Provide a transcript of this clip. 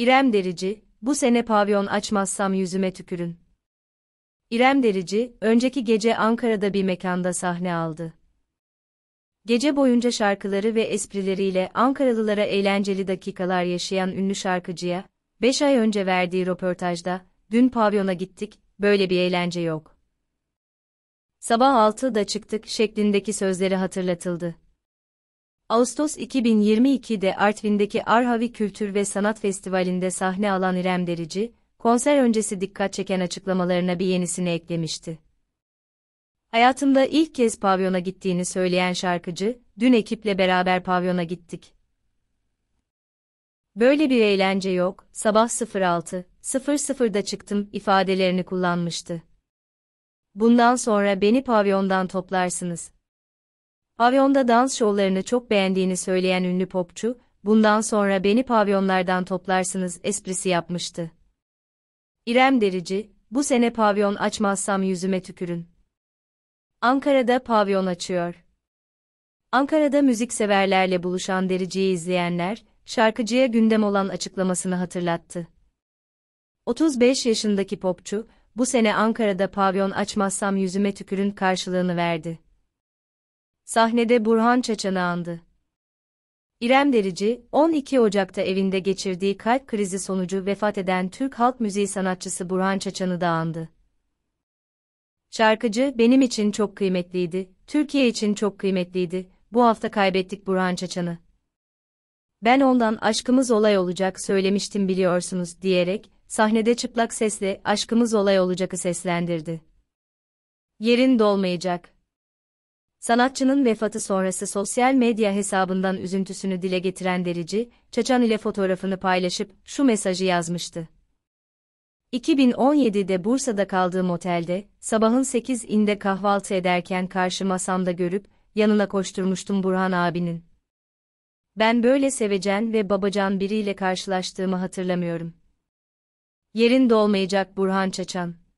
İrem Derici, bu sene pavyon açmazsam yüzüme tükürün. İrem Derici, önceki gece Ankara'da bir mekanda sahne aldı. Gece boyunca şarkıları ve esprileriyle Ankaralılara eğlenceli dakikalar yaşayan ünlü şarkıcıya, 5 ay önce verdiği röportajda, dün pavyona gittik, böyle bir eğlence yok. Sabah 6'da çıktık şeklindeki sözleri hatırlatıldı. Ağustos 2022'de Artvin'deki Arhavi Kültür ve Sanat Festivali'nde sahne alan İrem Derici, konser öncesi dikkat çeken açıklamalarına bir yenisini eklemişti. Hayatımda ilk kez pavyona gittiğini söyleyen şarkıcı, dün ekiple beraber pavyona gittik. Böyle bir eğlence yok, sabah 06:00'da çıktım ifadelerini kullanmıştı. Bundan sonra beni pavyondan toplarsınız, Pavyonda dans şovlarını çok beğendiğini söyleyen ünlü popçu, bundan sonra beni pavyonlardan toplarsınız esprisi yapmıştı. İrem Derici, bu sene pavyon açmazsam yüzüme tükürün. Ankara'da pavyon açıyor. Ankara'da müzikseverlerle buluşan Derici'yi izleyenler, şarkıcıya gündem olan açıklamasını hatırlattı. 35 yaşındaki popçu, bu sene Ankara'da pavyon açmazsam yüzüme tükürün karşılığını verdi sahnede Burhan Çaçan'ı andı. İrem Derici, 12 Ocak'ta evinde geçirdiği kalp krizi sonucu vefat eden Türk halk müziği sanatçısı Burhan Çaçan'ı da andı. Şarkıcı, benim için çok kıymetliydi, Türkiye için çok kıymetliydi, bu hafta kaybettik Burhan Çaçan'ı. Ben ondan aşkımız olay olacak söylemiştim biliyorsunuz diyerek, sahnede çıplak sesle aşkımız olay olacak'ı seslendirdi. Yerin dolmayacak. Sanatçının vefatı sonrası sosyal medya hesabından üzüntüsünü dile getiren Derici, Çaçan ile fotoğrafını paylaşıp şu mesajı yazmıştı. 2017'de Bursa'da kaldığım otelde, sabahın 8 inde kahvaltı ederken karşı masamda görüp, yanına koşturmuştum Burhan abinin. Ben böyle sevecen ve babacan biriyle karşılaştığımı hatırlamıyorum. Yerin dolmayacak Burhan Çaçan.